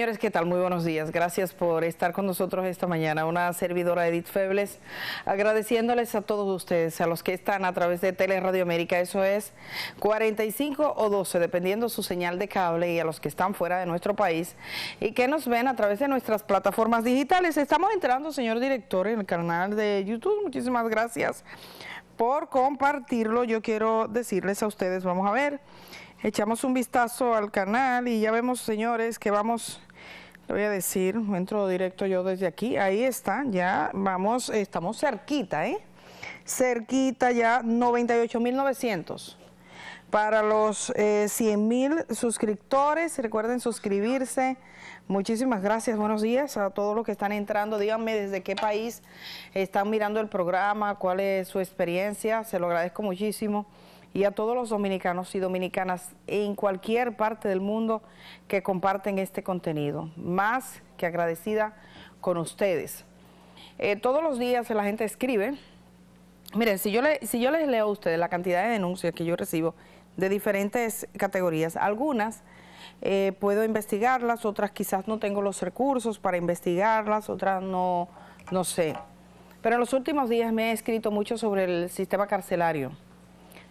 Señores, ¿qué tal? Muy buenos días. Gracias por estar con nosotros esta mañana. Una servidora Edith Febles, agradeciéndoles a todos ustedes, a los que están a través de Tele Radio América, eso es 45 o 12, dependiendo su señal de cable, y a los que están fuera de nuestro país y que nos ven a través de nuestras plataformas digitales. Estamos entrando, señor director, en el canal de YouTube. Muchísimas gracias por compartirlo. Yo quiero decirles a ustedes, vamos a ver echamos un vistazo al canal y ya vemos, señores, que vamos le voy a decir, entro directo yo desde aquí, ahí está, ya vamos, estamos cerquita, ¿eh? Cerquita ya, 98,900. Para los 100,000 eh, suscriptores, recuerden suscribirse. Muchísimas gracias, buenos días a todos los que están entrando. Díganme desde qué país están mirando el programa, cuál es su experiencia, se lo agradezco muchísimo y a todos los dominicanos y dominicanas en cualquier parte del mundo que comparten este contenido. Más que agradecida con ustedes. Eh, todos los días la gente escribe. Miren, si yo, si yo les leo a ustedes la cantidad de denuncias que yo recibo de diferentes categorías, algunas eh, puedo investigarlas, otras quizás no tengo los recursos para investigarlas, otras no, no sé. Pero en los últimos días me he escrito mucho sobre el sistema carcelario.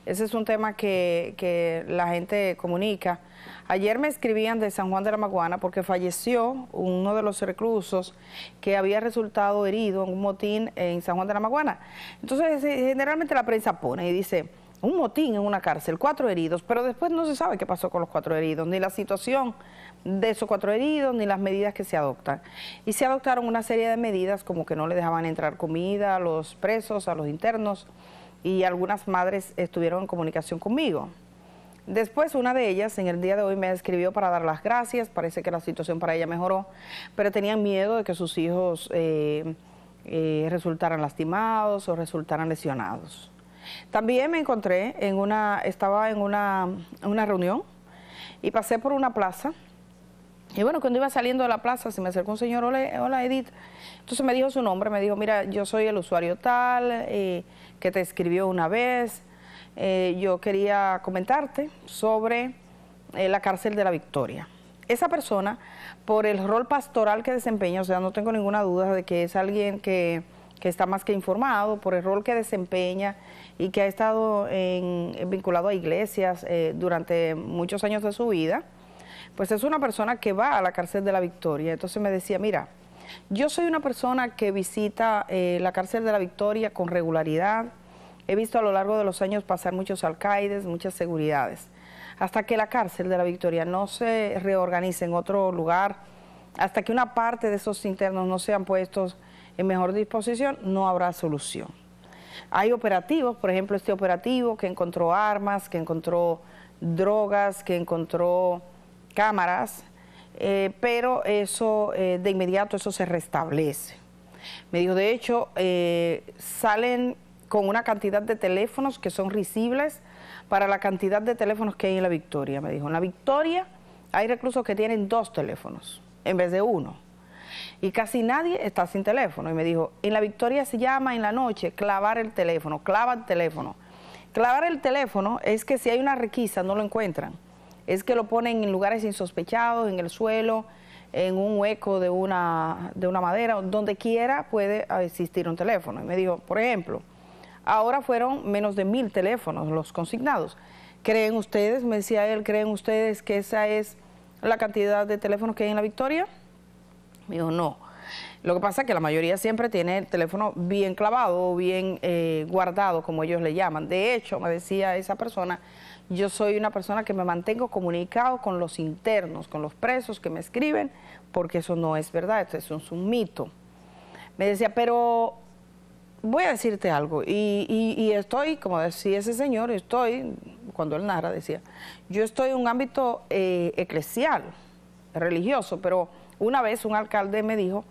Ese es un tema que, la gente comunica. Ayer me escribían de San Juan de la Maguana porque falleció uno de los reclusos que había resultado herido en un motín en San Juan de la Maguana. Entonces, eh, generalmente la prensa pone y dice, un motín en una cárcel, cuatro heridos, pero después no se sabe qué pasó con los cuatro heridos, ni la situación de esos cuatro heridos, ni las medidas que se adoptan. Y se adoptaron una serie de medidas como que no le dejaban entrar comida a los presos, a los internos, y algunas madres estuvieron en comunicación conmigo. Después una de ellas en el día de hoy me escribió para dar las gracias, parece que la situación para ella mejoró, pero tenían miedo de que sus hijos eh, eh, resultaran lastimados o resultaran lesionados. También me encontré en una, estaba en una, una reunión y pasé por una plaza y bueno, cuando iba saliendo de la plaza, se me acercó un señor, hola, hola Edith. Entonces me dijo su nombre, me dijo, mira, yo soy el usuario tal, eh, que te escribió una vez. Eh, yo quería comentarte sobre eh, la cárcel de la Victoria. Esa persona, por el rol pastoral que desempeña, o sea, no tengo ninguna duda de que es alguien que, está más que informado por el rol que desempeña y que ha estado vinculado a iglesias durante muchos años de su vida, pues es una persona que va a la cárcel de la Victoria. Entonces me decía, mira, yo soy una persona que visita eh, la cárcel de la Victoria con regularidad. He visto a lo largo de los años pasar muchos alcaides, muchas seguridades. Hasta que la cárcel de la Victoria no se reorganice en otro lugar, hasta que una parte de esos internos no sean puestos en mejor disposición, no habrá solución. Hay operativos, por ejemplo, este operativo que encontró armas, que encontró drogas, que encontró cámaras, eh, pero eso eh, de inmediato eso se restablece. Me dijo, de hecho, eh, salen con una cantidad de teléfonos que son risibles para la cantidad de teléfonos que hay en la Victoria. Me dijo, en la Victoria hay reclusos que tienen dos teléfonos en vez de uno. Y casi nadie está sin teléfono. Y me dijo, en la Victoria se llama en la noche clavar el teléfono, clava el teléfono. Clavar el teléfono es que si hay una requisa no lo encuentran es que lo ponen en lugares insospechados, en el suelo, en un hueco de una, de una madera, donde quiera puede existir un teléfono. Y me dijo, por ejemplo, ahora fueron menos de mil teléfonos los consignados. ¿Creen ustedes, me decía él, creen ustedes que esa es la cantidad de teléfonos que hay en la Victoria? Me dijo, no. Lo que pasa es que la mayoría siempre tiene el teléfono bien clavado o bien eh, guardado, como ellos le llaman. De hecho, me decía esa persona, yo soy una persona que me mantengo comunicado con los internos, con los presos que me escriben, porque eso no es verdad, eso es un mito. Me decía, pero voy a decirte algo, y, estoy, como decía ese señor, estoy, cuando él narra, decía, yo estoy en un ámbito eh, eclesial, religioso, pero una vez un alcalde me dijo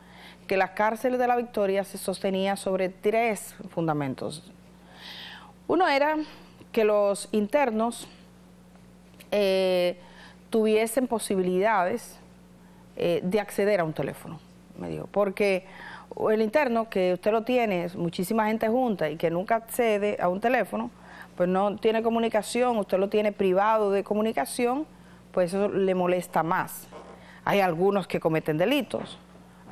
que la cárcel de la Victoria se sostenía sobre tres fundamentos. Uno era que los internos eh, tuviesen posibilidades eh, de acceder a un teléfono, me dijo, porque el interno que usted lo tiene, muchísima gente junta y que nunca accede a un teléfono, pues no tiene comunicación, usted lo tiene privado de comunicación, pues eso le molesta más. Hay algunos que cometen delitos,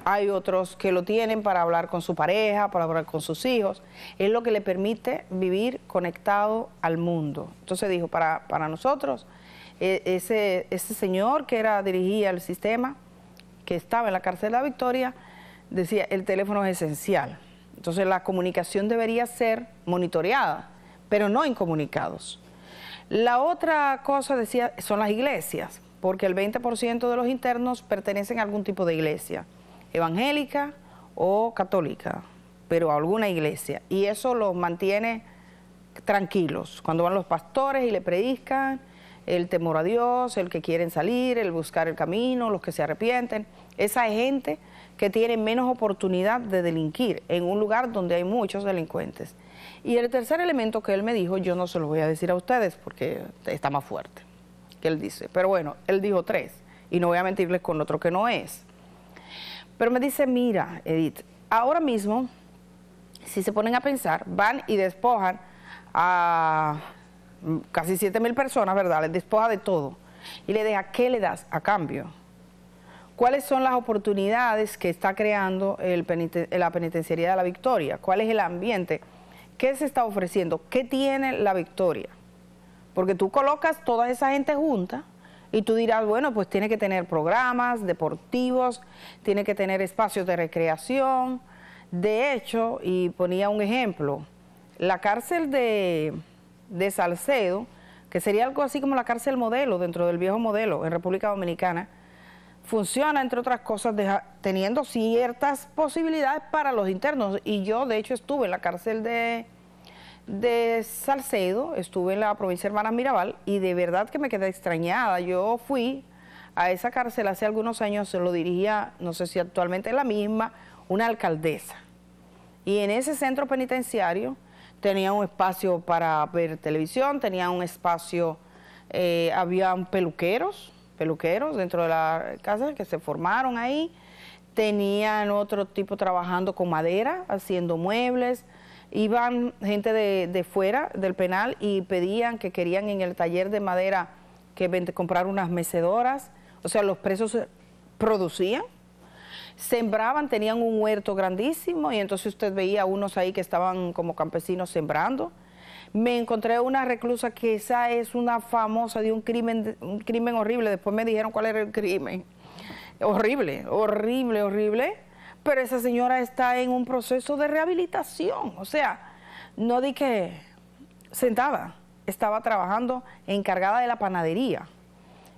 hay otros que lo tienen para hablar con su pareja, para hablar con sus hijos. Es lo que le permite vivir conectado al mundo. Entonces dijo, para, nosotros, e, ese, señor que era dirigía el sistema, que estaba en la cárcel de la Victoria, decía, el teléfono es esencial. Entonces la comunicación debería ser monitoreada, pero no incomunicados. La otra cosa, decía, son las iglesias, porque el 20% de los internos pertenecen a algún tipo de iglesia evangélica o católica, pero a alguna iglesia. Y eso los mantiene tranquilos. Cuando van los pastores y le predican el temor a Dios, el que quieren salir, el buscar el camino, los que se arrepienten, esa es gente que tiene menos oportunidad de delinquir en un lugar donde hay muchos delincuentes. Y el tercer elemento que él me dijo, yo no se lo voy a decir a ustedes porque está más fuerte, que él dice. Pero bueno, él dijo tres, y no voy a mentirles con otro que no es. Pero me dice, mira, Edith, ahora mismo, si se ponen a pensar, van y despojan a casi siete mil personas, ¿verdad? Les despoja de todo. Y le deja, ¿qué le das a cambio? ¿Cuáles son las oportunidades que está creando la penitenciaría de la Victoria? ¿Cuál es el ambiente? ¿Qué se está ofreciendo? ¿Qué tiene la Victoria? Porque tú colocas toda esa gente junta y tú dirás, bueno, pues tiene que tener programas deportivos, tiene que tener espacios de recreación. De hecho, y ponía un ejemplo, la cárcel de, de Salcedo, que sería algo así como la cárcel modelo dentro del viejo modelo en República Dominicana, funciona, entre otras cosas, teniendo ciertas posibilidades para los internos. Y yo, de hecho, estuve en la cárcel de, de Salcedo, estuve en la provincia hermana Mirabal y de verdad que me quedé extrañada. Yo fui a esa cárcel hace algunos años, se lo dirigía, no sé si actualmente es la misma, una alcaldesa. Y en ese centro penitenciario tenía un espacio para ver televisión, tenía un espacio, eh, había habían peluqueros, peluqueros dentro de la casa que se formaron ahí, tenían otro tipo trabajando con madera, haciendo muebles, iban gente de, fuera del penal y pedían que querían en el taller de madera que comprar unas mecedoras, o sea, los presos producían, sembraban, tenían un huerto grandísimo y entonces usted veía unos ahí que estaban como campesinos sembrando. Me encontré una reclusa que esa es una famosa de un crimen, un crimen horrible, después me dijeron cuál era el crimen. Horrible, horrible, horrible pero esa señora está en un proceso de rehabilitación, o sea, no di que sentaba... estaba trabajando encargada de la panadería.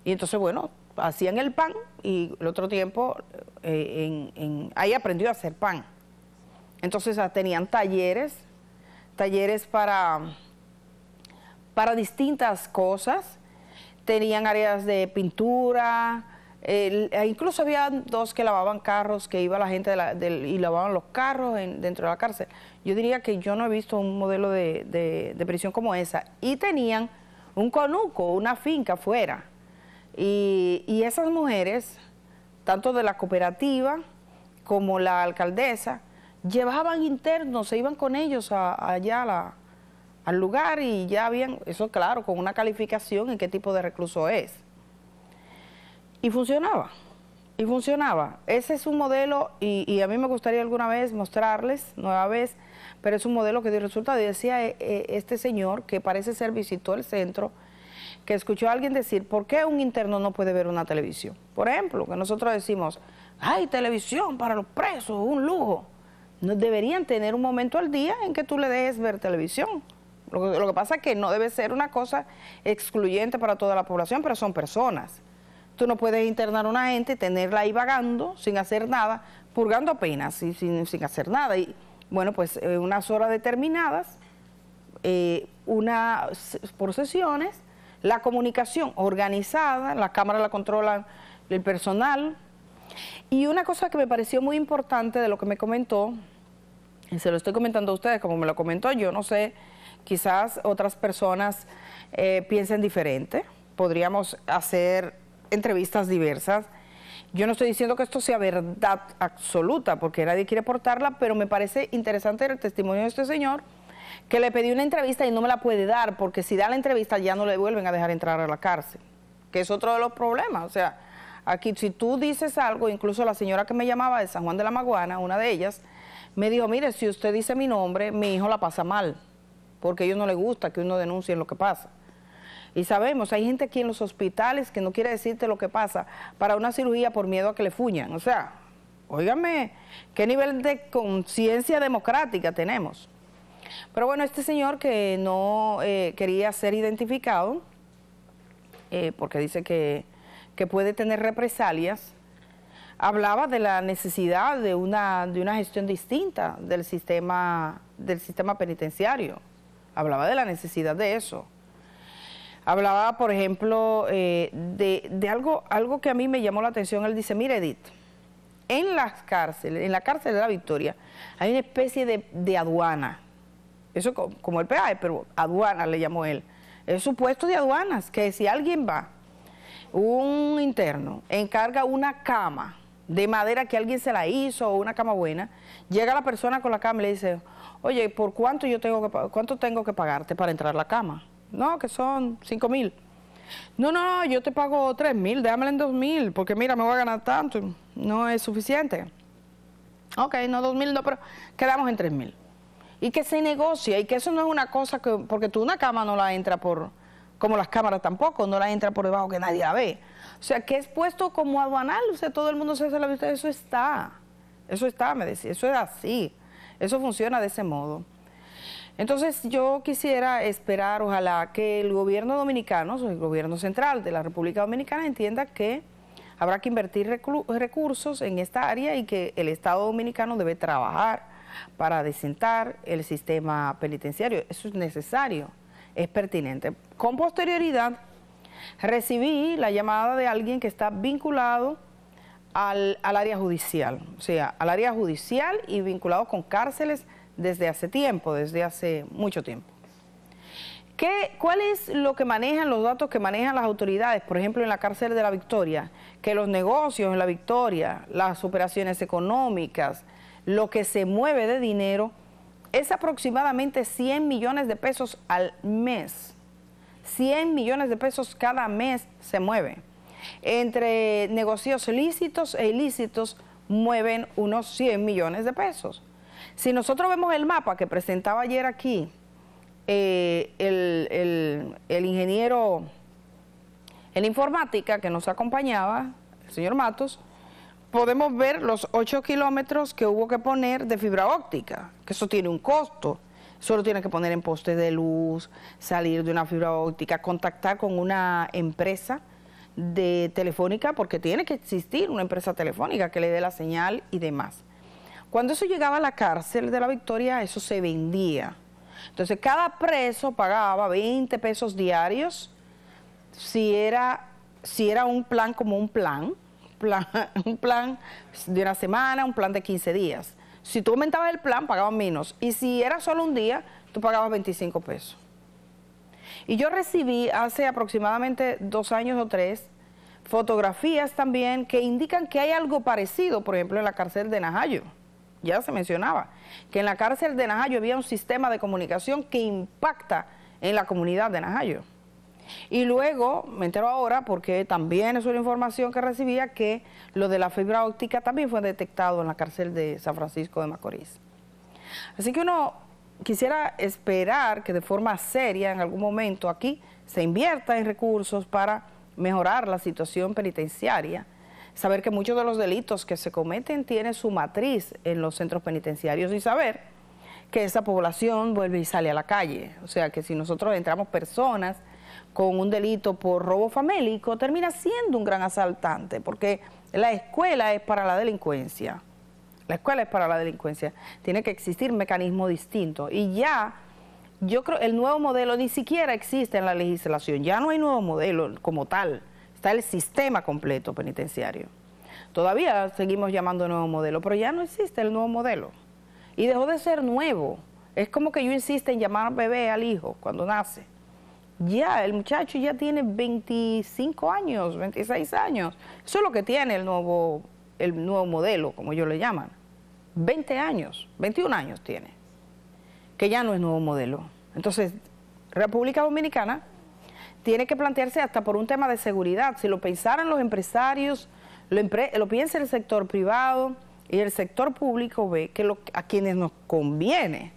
Y entonces, bueno, hacían el pan y el otro tiempo eh, ahí aprendió a hacer pan. Entonces ah, tenían talleres, talleres para, para distintas cosas, tenían áreas de pintura, eh, incluso había dos que lavaban carros, que iba la gente y lavaban los carros dentro de la cárcel. Yo diría que yo no he visto un modelo de, prisión como esa. Y tenían un conuco, una finca afuera. Y, esas mujeres, tanto de la cooperativa como la alcaldesa, llevaban internos, se iban con ellos a, allá al lugar y ya habían, eso claro, con una calificación en qué tipo de recluso es y funcionaba. Y funcionaba. Ese es un modelo y, a mí me gustaría alguna vez mostrarles, nueva vez, pero es un modelo que dio resultado. Y decía eh, eh, este señor, que parece ser visitó el centro, que escuchó a alguien decir, ¿por qué un interno no puede ver una televisión? Por ejemplo, que nosotros decimos, hay televisión para los presos, un lujo. No, deberían tener un momento al día en que tú le dejes ver televisión. Lo que, lo que pasa es que no debe ser una cosa excluyente para toda la población, pero son personas. Tú no puedes internar a una gente, tenerla ahí vagando, sin hacer nada, purgando penas y sin, sin hacer nada. Y bueno, pues eh, unas horas determinadas, eh, una, por sesiones, la comunicación organizada, la cámara la controla el personal. Y una cosa que me pareció muy importante de lo que me comentó, se lo estoy comentando a ustedes como me lo comentó, yo no sé, quizás otras personas eh, piensen diferente, podríamos hacer entrevistas diversas. Yo no estoy diciendo que esto sea verdad absoluta, porque nadie quiere portarla, pero me parece interesante el testimonio de este señor, que le pedí una entrevista y no me la puede dar, porque si da la entrevista ya no le vuelven a dejar entrar a la cárcel, que es otro de los problemas. O sea, aquí si tú dices algo, incluso la señora que me llamaba de San Juan de la Maguana, una de ellas, me dijo, mire, si usted dice mi nombre, mi hijo la pasa mal, porque a ellos no les gusta que uno denuncie lo que pasa. Y sabemos, hay gente aquí en los hospitales que no quiere decirte lo que pasa para una cirugía por miedo a que le fuñan. O sea, óigame, ¿qué nivel de conciencia democrática tenemos? Pero bueno, este señor que no eh, quería ser identificado, eh, porque dice que, que puede tener represalias, hablaba de la necesidad de una, de una gestión distinta del sistema, del sistema penitenciario. Hablaba de la necesidad de eso hablaba, por ejemplo, eh, de, de, algo, algo que a mí me llamó la atención. Él dice, mira, Edith, en las cárceles, en la cárcel de la Victoria, hay una especie de, aduana. Eso como, el PAE, pero aduana le llamó él. Es supuesto de aduanas, que si alguien va, un interno, encarga una cama de madera que alguien se la hizo, o una cama buena, llega la persona con la cama y le dice, oye, ¿por cuánto yo tengo que, cuánto tengo que pagarte para entrar a la cama? No, que son 5 mil. No, no, yo te pago 3 mil, déjamelo en 2 mil, porque mira, me voy a ganar tanto. No es suficiente. Ok, no 2 mil, no, pero quedamos en 3 mil. Y que se negocia, y que eso no es una cosa que, porque tú una cama no la entra por, como las cámaras tampoco, no la entra por debajo que nadie la ve. O sea, que es puesto como aduanal, o sea, todo el mundo se hace la vista, eso está, eso está, me decía, eso es así, eso funciona de ese modo. Entonces yo quisiera esperar, ojalá, que el gobierno dominicano, o el gobierno central de la República Dominicana entienda que habrá que invertir recursos en esta área y que el Estado dominicano debe trabajar para desentar el sistema penitenciario. Eso es necesario, es pertinente. Con posterioridad recibí la llamada de alguien que está vinculado al, al área judicial, o sea, al área judicial y vinculado con cárceles desde hace tiempo, desde hace mucho tiempo. ¿Qué, ¿Cuál es lo que manejan los datos que manejan las autoridades, por ejemplo, en la cárcel de la Victoria? Que los negocios en la Victoria, las operaciones económicas, lo que se mueve de dinero, es aproximadamente 100 millones de pesos al mes. 100 millones de pesos cada mes se mueve. Entre negocios lícitos e ilícitos mueven unos 100 millones de pesos. Si nosotros vemos el mapa que presentaba ayer aquí eh, el, el ingeniero en informática que nos acompañaba, el señor Matos, podemos ver los 8 kilómetros que hubo que poner de fibra óptica, que eso tiene un costo. Solo tiene que poner en postes de luz, salir de una fibra óptica, contactar con una empresa de telefónica, porque tiene que existir una empresa telefónica que le dé la señal y demás. Cuando eso llegaba a la cárcel de la Victoria, eso se vendía. Entonces cada preso pagaba 20 pesos diarios si era, si era un plan como un plan, plan, un plan de una semana, un plan de 15 días. Si tú aumentabas el plan, pagabas menos. Y si era solo un día, tú pagabas 25 pesos. Y yo recibí hace aproximadamente dos años o tres fotografías también que indican que hay algo parecido, por ejemplo, en la cárcel de Najayo ya se mencionaba, que en la cárcel de Najayo había un sistema de comunicación que impacta en la comunidad de Najayo. Y luego, me entero ahora, porque también es una información que recibía, que lo de la fibra óptica también fue detectado en la cárcel de San Francisco de Macorís. Así que uno quisiera esperar que de forma seria en algún momento aquí se invierta en recursos para mejorar la situación penitenciaria saber que muchos de los delitos que se cometen tienen su matriz en los centros penitenciarios y saber que esa población vuelve y sale a la calle. O sea que si nosotros entramos personas con un delito por robo famélico, termina siendo un gran asaltante, porque la escuela es para la delincuencia. La escuela es para la delincuencia. Tiene que existir mecanismos mecanismo distinto. Y ya, yo creo, el nuevo modelo ni siquiera existe en la legislación. Ya no hay nuevo modelo como tal el sistema completo penitenciario. Todavía seguimos llamando nuevo modelo, pero ya no existe el nuevo modelo. Y dejó de ser nuevo. Es como que yo insisto en llamar bebé al hijo cuando nace. Ya, el muchacho ya tiene 25 años, 26 años. Eso es lo que tiene el nuevo, el nuevo modelo, como ellos le llaman. 20 años, 21 años tiene, que ya no es nuevo modelo. Entonces, República Dominicana tiene que plantearse hasta por un tema de seguridad. Si lo pensaran los empresarios, lo, piense el sector privado y el sector público ve que lo, a quienes nos conviene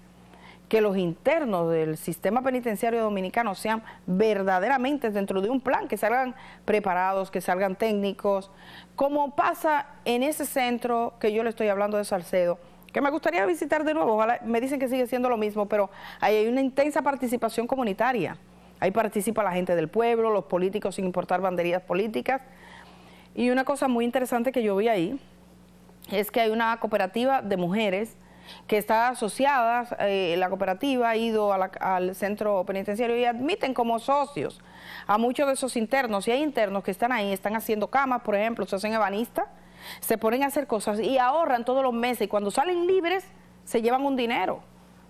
que los internos del sistema penitenciario dominicano sean verdaderamente dentro de un plan, que salgan preparados, que salgan técnicos, como pasa en ese centro que yo le estoy hablando de Salcedo, que me gustaría visitar de nuevo, me dicen que sigue siendo lo mismo, pero ahí hay una intensa participación comunitaria. Ahí participa la gente del pueblo, los políticos sin importar banderías políticas. Y una cosa muy interesante que yo vi ahí es que hay una cooperativa de mujeres que está asociada, eh, la cooperativa ha ido al centro penitenciario y admiten como socios a muchos de esos internos. Y hay internos que están ahí, están haciendo camas, por ejemplo, se hacen ebanistas, se ponen a hacer cosas y ahorran todos los meses. Y cuando salen libres, se llevan un dinero,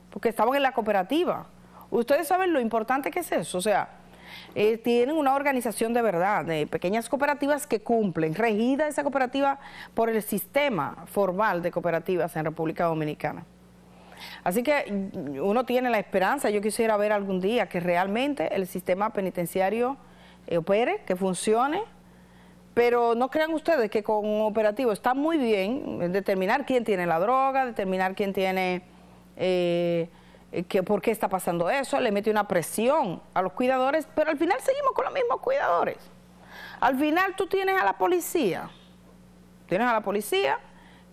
porque estaban en la cooperativa. Ustedes saben lo importante que es eso, o sea, eh, tienen una organización de verdad, de pequeñas cooperativas que cumplen, regida esa cooperativa por el sistema formal de cooperativas en República Dominicana. Así que mm, uno tiene la esperanza, yo quisiera ver algún día que realmente el sistema penitenciario eh, opere, que funcione, pero no crean ustedes que con un operativo está muy bien determinar quién tiene la droga, determinar quién tiene... Eh, eh, que, ¿por qué está pasando eso? Le mete una presión a los cuidadores, pero al final seguimos con los mismos cuidadores. Al final tú tienes a la policía, tienes a la policía,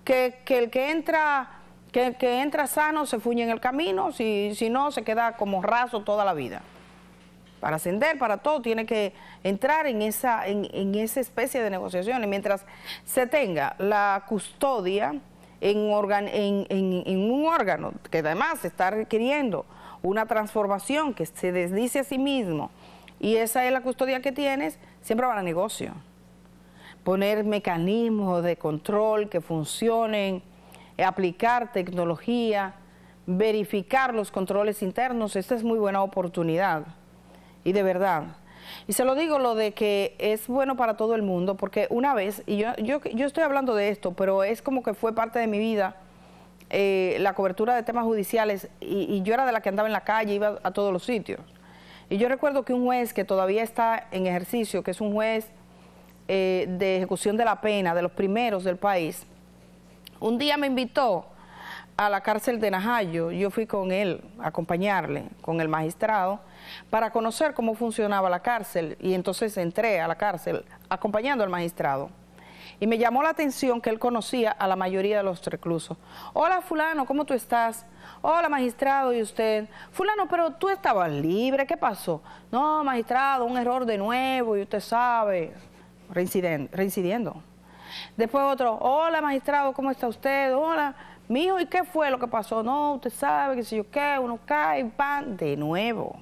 que, el que entra... Que, que entra sano se fuñe en el camino, si, si no se queda como raso toda la vida para ascender, para todo, tiene que entrar en esa, en, en esa especie de negociaciones. Mientras se tenga la custodia en, en, un órgano que además está requiriendo una transformación que se desdice a sí mismo y esa es la custodia que tienes, siempre van a negocio. Poner mecanismos de control que funcionen, aplicar tecnología, verificar los controles internos, esta es muy buena oportunidad. Y de verdad, y se lo digo lo de que es bueno para todo el mundo, porque una vez, y yo, yo, yo estoy hablando de esto, pero es como que fue parte de mi vida, eh, la cobertura de temas judiciales, y, yo era de la que andaba en la calle, iba a todos los sitios. Y yo recuerdo que un juez que todavía está en ejercicio, que es un juez eh, de ejecución de la pena, de los primeros del país, un día me invitó a la cárcel de Najayo, yo fui con él a acompañarle, con el magistrado, para conocer cómo funcionaba la cárcel y entonces entré a la cárcel acompañando al magistrado. Y me llamó la atención que él conocía a la mayoría de los reclusos. Hola fulano, ¿cómo tú estás? Hola magistrado, ¿y usted? Fulano, pero tú estabas libre, ¿qué pasó? No, magistrado, un error de nuevo y usted sabe, reincidiendo. Después otro, hola magistrado, ¿cómo está usted? Hola, mijo, ¿y qué fue lo que pasó? No, usted sabe qué sé yo qué, uno cae, van de nuevo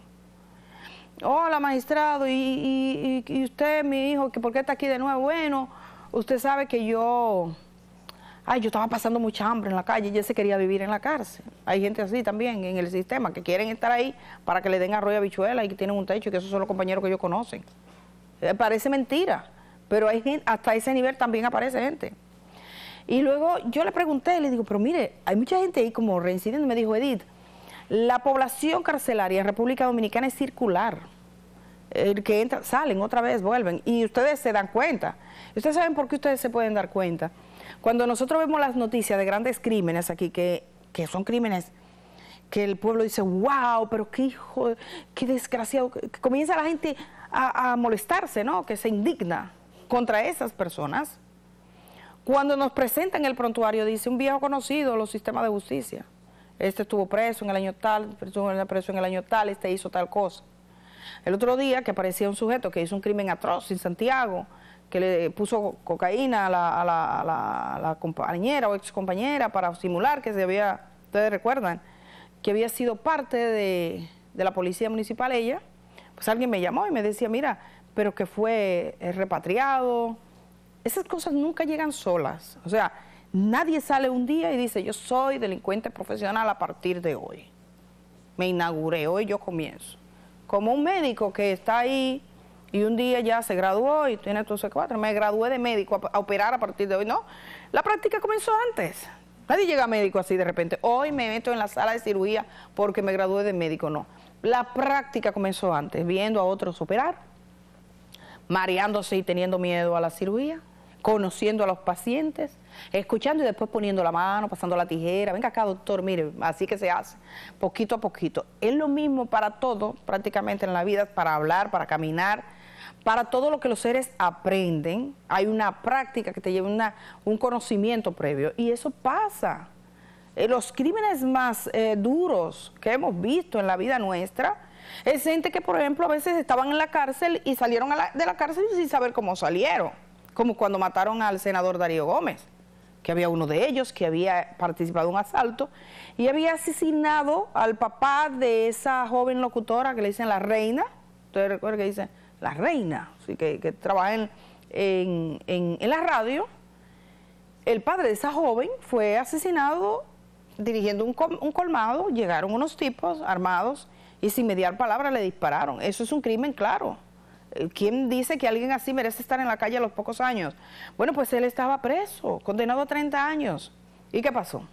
hola magistrado, y, y, usted, mi hijo, ¿por qué está aquí de nuevo? Bueno, usted sabe que yo, ay, yo estaba pasando mucha hambre en la calle y ya se quería vivir en la cárcel. Hay gente así también en el sistema que quieren estar ahí para que le den arroyo a bichuela y que tienen un techo y que esos son los compañeros que ellos conocen. Eh, parece mentira, pero hay hasta ese nivel también aparece gente. Y luego yo le pregunté, le digo, pero mire, hay mucha gente ahí como reincidiendo, me dijo Edith, la población carcelaria en República Dominicana es circular. El que entra, salen otra vez, vuelven. Y ustedes se dan cuenta. Ustedes saben por qué ustedes se pueden dar cuenta. Cuando nosotros vemos las noticias de grandes crímenes aquí, que, son crímenes que el pueblo dice, wow, pero qué hijo, qué desgraciado. Comienza la gente a, a molestarse, ¿no? Que se indigna contra esas personas. Cuando nos presentan el prontuario, dice un viejo conocido, los sistemas de justicia este estuvo preso en el año tal, preso en el año tal, este hizo tal cosa. El otro día que aparecía un sujeto que hizo un crimen atroz en Santiago, que le puso cocaína a la, a la, compañera o excompañera para simular que se había, ustedes recuerdan, que había sido parte de, de la policía municipal ella, pues alguien me llamó y me decía, mira, pero que fue repatriado. Esas cosas nunca llegan solas. O sea, Nadie sale un día y dice, yo soy delincuente profesional a partir de hoy. Me inauguré, hoy yo comienzo. Como un médico que está ahí y un día ya se graduó y tiene ese cuatro, me gradué de médico a, a operar a partir de hoy. No, la práctica comenzó antes. Nadie llega a médico así de repente. Hoy me meto en la sala de cirugía porque me gradué de médico. No, la práctica comenzó antes, viendo a otros operar, mareándose y teniendo miedo a la cirugía, conociendo a los pacientes escuchando y después poniendo la mano, pasando la tijera, venga acá doctor, mire, así que se hace, poquito a poquito. Es lo mismo para todo, prácticamente en la vida, para hablar, para caminar, para todo lo que los seres aprenden, hay una práctica que te lleva una, un conocimiento previo y eso pasa. Eh, los crímenes más eh, duros que hemos visto en la vida nuestra, es gente que, por ejemplo, a veces estaban en la cárcel y salieron de la cárcel sin saber cómo salieron, como cuando mataron al senador Darío Gómez que había uno de ellos que había participado en un asalto y había asesinado al papá de esa joven locutora que le dicen la reina, ustedes recuerdan que dicen la reina, ¿sí? que, trabaja en, la radio, el padre de esa joven fue asesinado dirigiendo un, colmado, llegaron unos tipos armados y sin mediar palabra le dispararon. Eso es un crimen claro. ¿Quién dice que alguien así merece estar en la calle a los pocos años? Bueno, pues él estaba preso, condenado a 30 años. ¿Y qué pasó?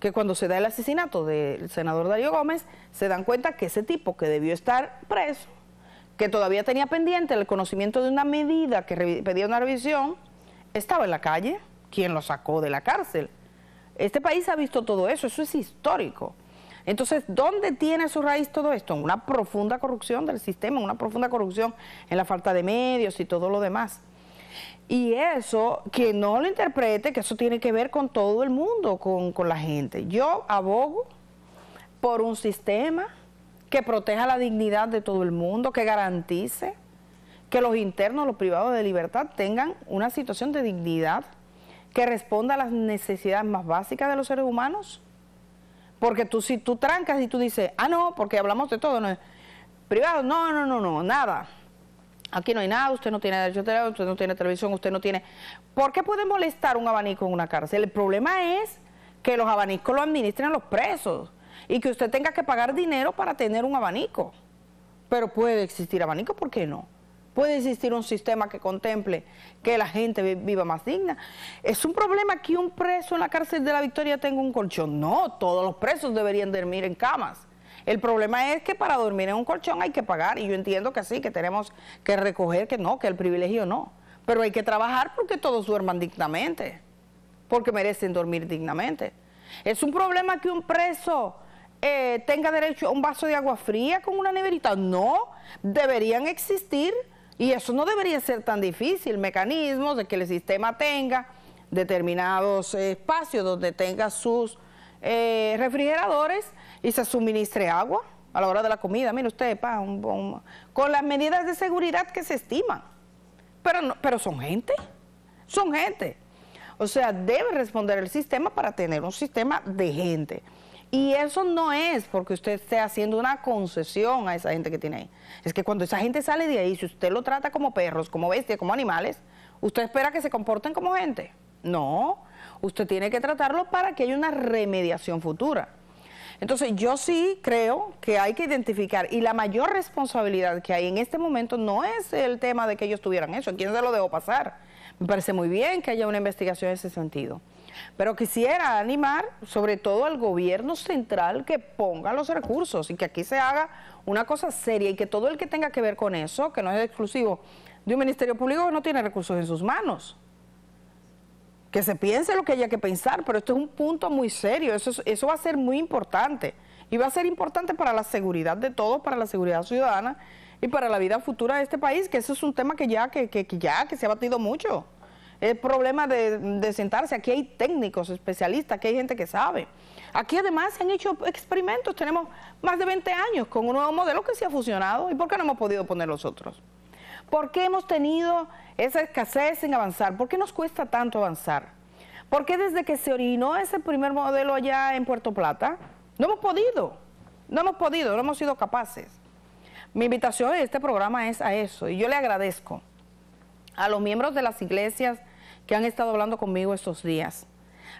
Que cuando se da el asesinato del senador Darío Gómez, se dan cuenta que ese tipo que debió estar preso, que todavía tenía pendiente el conocimiento de una medida que pedía una revisión, estaba en la calle. ¿Quién lo sacó de la cárcel? Este país ha visto todo eso, eso es histórico. Entonces, ¿dónde tiene su raíz todo esto? En una profunda corrupción del sistema, en una profunda corrupción en la falta de medios y todo lo demás. Y eso, que no lo interprete, que eso tiene que ver con todo el mundo, con, con la gente. Yo abogo por un sistema que proteja la dignidad de todo el mundo, que garantice que los internos, los privados de libertad tengan una situación de dignidad que responda a las necesidades más básicas de los seres humanos porque tú si tú trancas y tú dices, ah, no, porque hablamos de todo, no es privado, no, no, no, no, nada. Aquí no hay nada, usted no tiene derecho a usted no tiene televisión, usted no tiene... ¿Por qué puede molestar un abanico en una cárcel? El problema es que los abanicos lo administren los presos y que usted tenga que pagar dinero para tener un abanico. Pero puede existir abanico, ¿por qué no? Puede existir un sistema que contemple que la gente viva más digna. ¿Es un problema que un preso en la cárcel de la Victoria tenga un colchón? No, todos los presos deberían dormir en camas. El problema es que para dormir en un colchón hay que pagar y yo entiendo que sí, que tenemos que recoger que no, que el privilegio no. Pero hay que trabajar porque todos duerman dignamente, porque merecen dormir dignamente. Es un problema que un preso eh, tenga derecho a un vaso de agua fría con una neverita. No, deberían existir y eso no debería ser tan difícil, mecanismos de que el sistema tenga determinados espacios donde tenga sus eh, refrigeradores y se suministre agua a la hora de la comida. Mire usted, con las medidas de seguridad que se estiman. Pero, pero son gente, son gente. O sea, debe responder el sistema para tener un sistema de gente. Y eso no es porque usted esté haciendo una concesión a esa gente que tiene ahí. Es que cuando esa gente sale de ahí, si usted lo trata como perros, como bestias, como animales, ¿usted espera que se comporten como gente? No, usted tiene que tratarlo para que haya una remediación futura. Entonces yo sí creo que hay que identificar y la mayor responsabilidad que hay en este momento no es el tema de que ellos tuvieran eso, ¿quién se lo dejó pasar? Me parece muy bien que haya una investigación en ese sentido. Pero quisiera animar sobre todo al gobierno central que ponga los recursos y que aquí se haga una cosa seria y que todo el que tenga que ver con eso, que no es exclusivo de un Ministerio Público, no tiene recursos en sus manos. Que se piense lo que haya que pensar, pero esto es un punto muy serio, eso, eso va a ser muy importante. Y va a ser importante para la seguridad de todos, para la seguridad ciudadana y para la vida futura de este país, que eso es un tema que ya, que, que ya, que se ha batido mucho. El problema de, sentarse. Aquí hay técnicos, especialistas, aquí hay gente que sabe. Aquí además se han hecho experimentos, tenemos más de 20 años con un nuevo modelo que se ha funcionado. ¿Y por qué no hemos podido poner los otros? ¿Por qué hemos tenido esa escasez en avanzar? ¿Por qué nos cuesta tanto avanzar? ¿Por qué desde que se originó ese primer modelo allá en Puerto Plata, no hemos podido? No hemos podido, no hemos sido capaces. Mi invitación en este programa es a eso, y yo le agradezco a los miembros de las iglesias que han estado hablando conmigo estos días,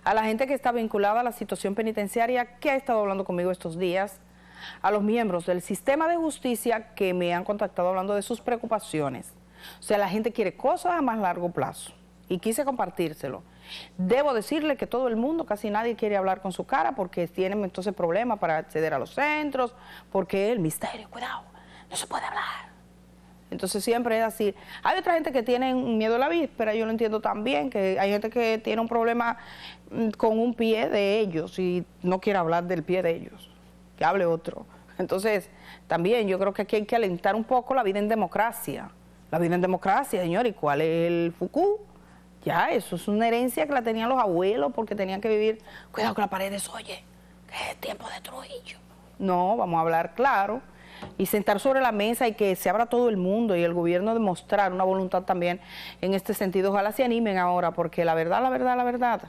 a la gente que está vinculada a la situación penitenciaria que ha estado hablando conmigo estos días, a los miembros del sistema de justicia que me han contactado hablando de sus preocupaciones. O sea, la gente quiere cosas a más largo plazo y quise compartírselo. Debo decirle que todo el mundo, casi nadie quiere hablar con su cara porque tienen entonces problemas para acceder a los centros, porque el misterio, cuidado, no se puede hablar. Entonces siempre es así. Hay otra gente que tiene miedo a la pero yo lo entiendo también, que hay gente que tiene un problema mm, con un pie de ellos y no quiere hablar del pie de ellos, que hable otro. Entonces, también yo creo que aquí hay que alentar un poco la vida en democracia. La vida en democracia, señor, ¿y cuál es el Foucault? Ya, eso es una herencia que la tenían los abuelos porque tenían que vivir, cuidado con las paredes, oye, que es el tiempo de Trujillo. No, vamos a hablar claro y sentar sobre la mesa y que se abra todo el mundo y el gobierno demostrar una voluntad también en este sentido. Ojalá se animen ahora, porque la verdad, la verdad, la verdad,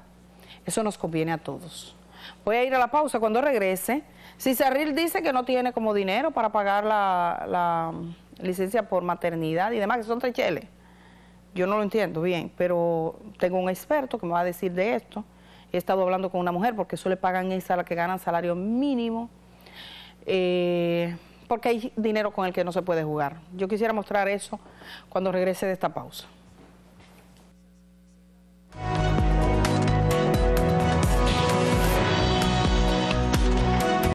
eso nos conviene a todos. Voy a ir a la pausa cuando regrese. Si dice que no tiene como dinero para pagar la, licencia por maternidad y demás, que son tres Yo no lo entiendo bien, pero tengo un experto que me va a decir de esto. He estado hablando con una mujer porque eso le pagan esa la que ganan salario mínimo. Eh, porque hay dinero con el que no se puede jugar. Yo quisiera mostrar eso cuando regrese de esta pausa.